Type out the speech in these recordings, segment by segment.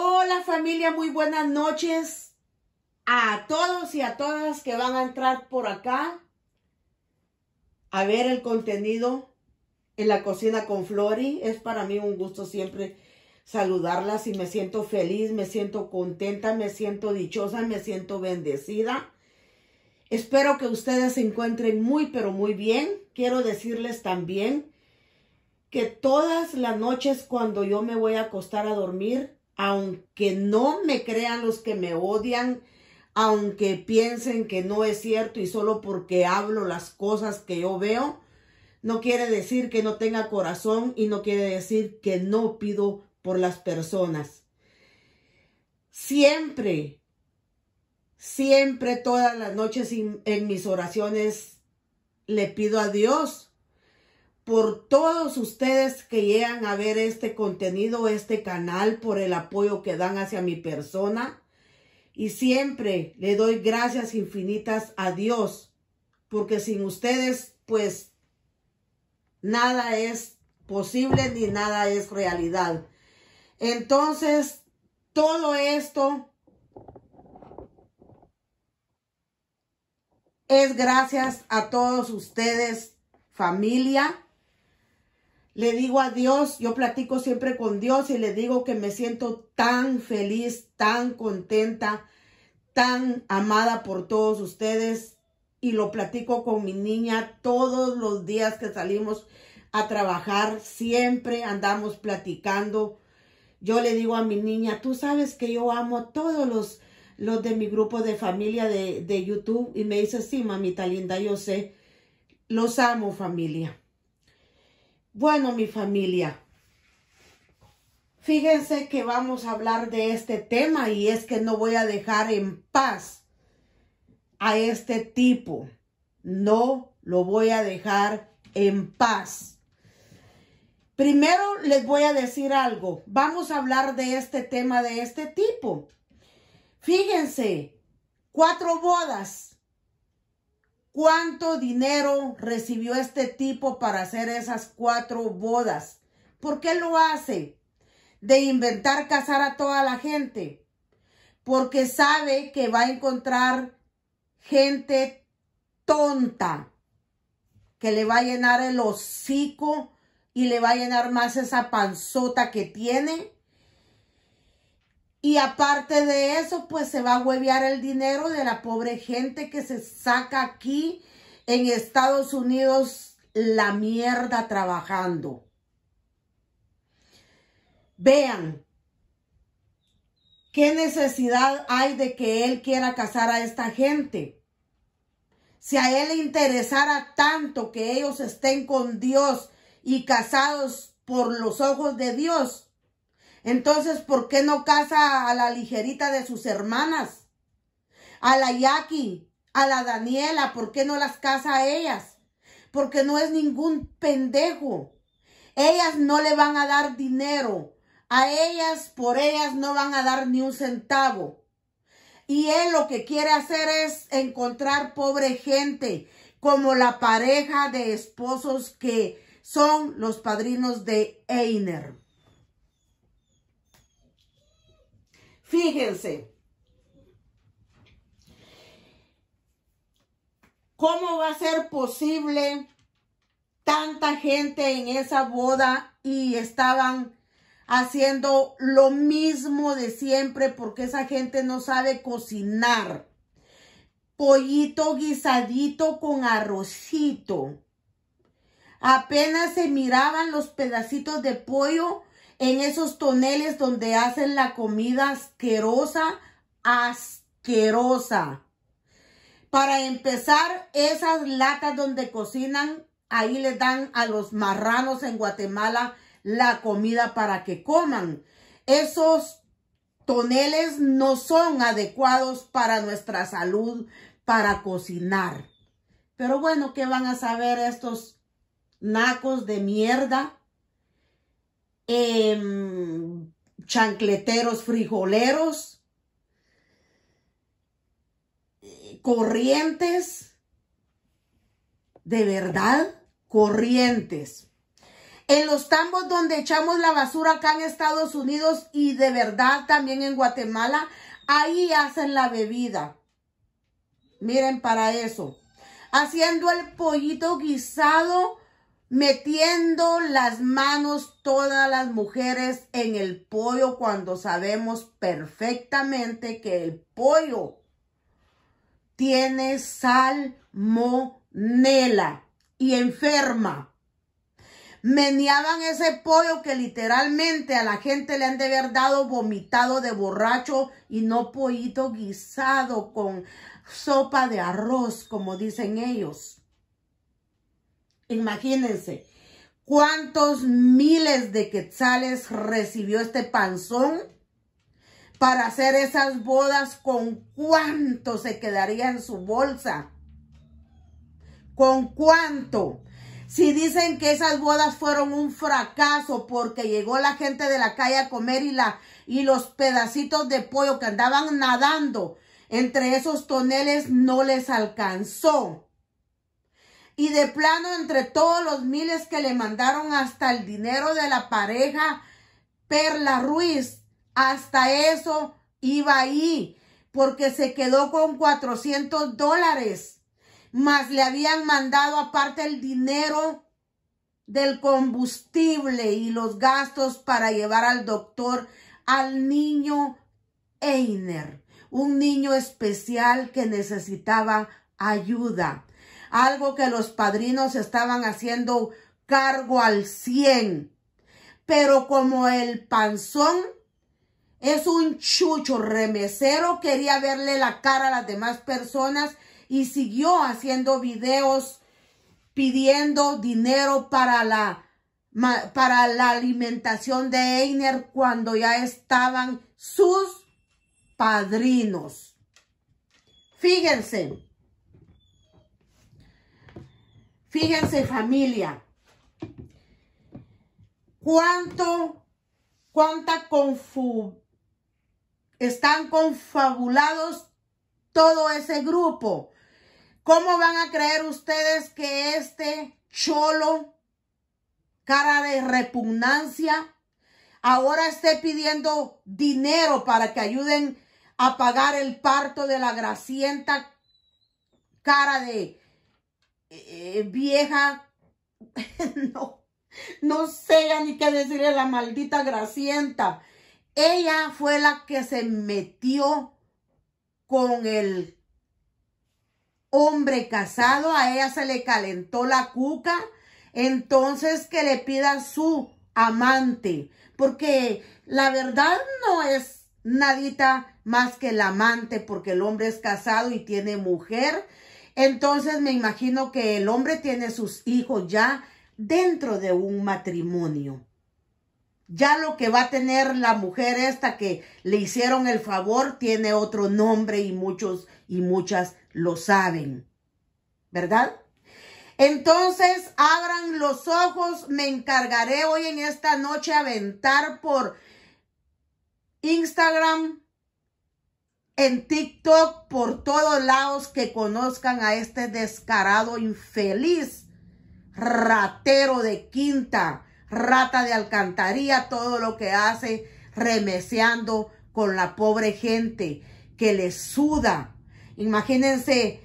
Hola familia, muy buenas noches a todos y a todas que van a entrar por acá a ver el contenido en la cocina con Flori. Es para mí un gusto siempre saludarlas y me siento feliz, me siento contenta, me siento dichosa, me siento bendecida. Espero que ustedes se encuentren muy pero muy bien. Quiero decirles también que todas las noches cuando yo me voy a acostar a dormir, aunque no me crean los que me odian, aunque piensen que no es cierto y solo porque hablo las cosas que yo veo, no quiere decir que no tenga corazón y no quiere decir que no pido por las personas. Siempre, siempre todas las noches en mis oraciones le pido a Dios por todos ustedes que llegan a ver este contenido, este canal, por el apoyo que dan hacia mi persona. Y siempre le doy gracias infinitas a Dios, porque sin ustedes, pues, nada es posible ni nada es realidad. Entonces, todo esto es gracias a todos ustedes, familia le digo a Dios, yo platico siempre con Dios y le digo que me siento tan feliz, tan contenta, tan amada por todos ustedes. Y lo platico con mi niña todos los días que salimos a trabajar. Siempre andamos platicando. Yo le digo a mi niña, tú sabes que yo amo a todos los, los de mi grupo de familia de, de YouTube. Y me dice, sí, mamita linda, yo sé. Los amo, familia. Bueno, mi familia, fíjense que vamos a hablar de este tema y es que no voy a dejar en paz a este tipo. No lo voy a dejar en paz. Primero les voy a decir algo. Vamos a hablar de este tema de este tipo. Fíjense, cuatro bodas ¿Cuánto dinero recibió este tipo para hacer esas cuatro bodas? ¿Por qué lo hace? De inventar casar a toda la gente. Porque sabe que va a encontrar gente tonta que le va a llenar el hocico y le va a llenar más esa panzota que tiene y aparte de eso, pues se va a huevear el dinero de la pobre gente que se saca aquí en Estados Unidos la mierda trabajando. Vean, ¿qué necesidad hay de que él quiera casar a esta gente? Si a él le interesara tanto que ellos estén con Dios y casados por los ojos de Dios, entonces, ¿por qué no casa a la ligerita de sus hermanas? A la Yaki, a la Daniela, ¿por qué no las casa a ellas? Porque no es ningún pendejo. Ellas no le van a dar dinero. A ellas, por ellas, no van a dar ni un centavo. Y él lo que quiere hacer es encontrar pobre gente, como la pareja de esposos que son los padrinos de Einer. Fíjense. ¿Cómo va a ser posible tanta gente en esa boda y estaban haciendo lo mismo de siempre porque esa gente no sabe cocinar. Pollito guisadito con arrocito. Apenas se miraban los pedacitos de pollo en esos toneles donde hacen la comida asquerosa, asquerosa. Para empezar, esas latas donde cocinan, ahí les dan a los marranos en Guatemala la comida para que coman. Esos toneles no son adecuados para nuestra salud, para cocinar. Pero bueno, ¿qué van a saber estos nacos de mierda Em, chancleteros frijoleros, corrientes, de verdad, corrientes. En los tambos donde echamos la basura acá en Estados Unidos y de verdad también en Guatemala, ahí hacen la bebida. Miren para eso. Haciendo el pollito guisado metiendo las manos todas las mujeres en el pollo cuando sabemos perfectamente que el pollo tiene salmonela y enferma. Meneaban ese pollo que literalmente a la gente le han de haber dado vomitado de borracho y no pollito guisado con sopa de arroz, como dicen ellos. Imagínense cuántos miles de quetzales recibió este panzón para hacer esas bodas, con cuánto se quedaría en su bolsa. ¿Con cuánto? Si dicen que esas bodas fueron un fracaso porque llegó la gente de la calle a comer y, la, y los pedacitos de pollo que andaban nadando entre esos toneles no les alcanzó. Y de plano, entre todos los miles que le mandaron hasta el dinero de la pareja Perla Ruiz, hasta eso iba ahí, porque se quedó con 400 dólares. Más le habían mandado aparte el dinero del combustible y los gastos para llevar al doctor al niño Einer, un niño especial que necesitaba ayuda algo que los padrinos estaban haciendo cargo al 100. Pero como el panzón es un chucho remesero, quería verle la cara a las demás personas y siguió haciendo videos pidiendo dinero para la, para la alimentación de Einer cuando ya estaban sus padrinos. Fíjense. Fíjense familia, cuánto, cuánta confu, están confabulados todo ese grupo. ¿Cómo van a creer ustedes que este cholo, cara de repugnancia, ahora esté pidiendo dinero para que ayuden a pagar el parto de la gracienta cara de eh, vieja, no, no sé ni qué decirle a la maldita Gracienta. Ella fue la que se metió con el hombre casado, a ella se le calentó la cuca, entonces que le pida su amante, porque la verdad no es nadita más que el amante, porque el hombre es casado y tiene mujer, entonces me imagino que el hombre tiene sus hijos ya dentro de un matrimonio. Ya lo que va a tener la mujer esta que le hicieron el favor tiene otro nombre y muchos y muchas lo saben. ¿Verdad? Entonces, abran los ojos, me encargaré hoy en esta noche aventar por Instagram, en TikTok, por todos lados que conozcan a este descarado infeliz, ratero de quinta, rata de alcantarilla, todo lo que hace remeseando con la pobre gente que le suda. Imagínense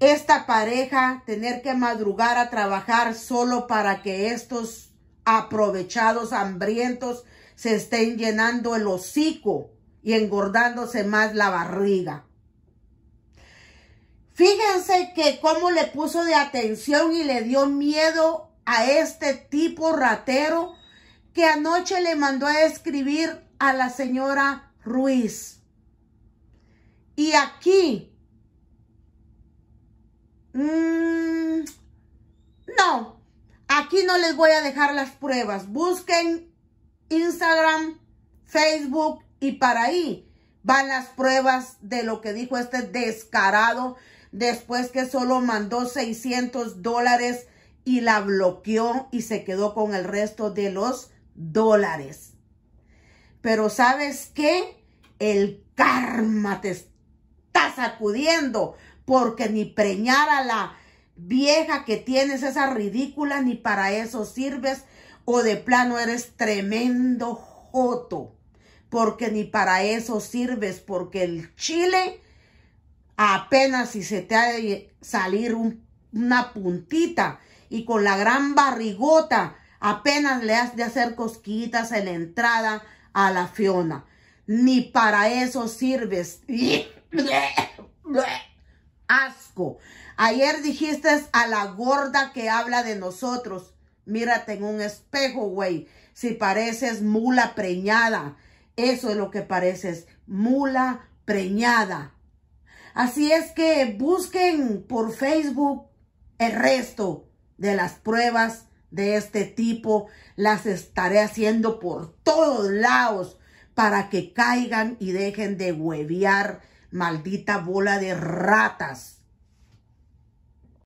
esta pareja tener que madrugar a trabajar solo para que estos aprovechados hambrientos se estén llenando el hocico y engordándose más la barriga. Fíjense que cómo le puso de atención y le dio miedo a este tipo ratero que anoche le mandó a escribir a la señora Ruiz. Y aquí, mm, no, aquí no les voy a dejar las pruebas. Busquen Instagram, Facebook y para ahí van las pruebas de lo que dijo este descarado después que solo mandó 600 dólares y la bloqueó y se quedó con el resto de los dólares. Pero ¿sabes qué? El karma te está sacudiendo porque ni preñar a la vieja que tienes esa ridícula ni para eso sirves o de plano eres tremendo joto porque ni para eso sirves, porque el chile apenas si se te ha de salir una puntita y con la gran barrigota apenas le has de hacer cosquitas en la entrada a la Fiona. Ni para eso sirves. Asco. Ayer dijiste a la gorda que habla de nosotros. Mírate en un espejo, güey. Si pareces mula preñada. Eso es lo que es mula preñada. Así es que busquen por Facebook el resto de las pruebas de este tipo. Las estaré haciendo por todos lados para que caigan y dejen de hueviar maldita bola de ratas.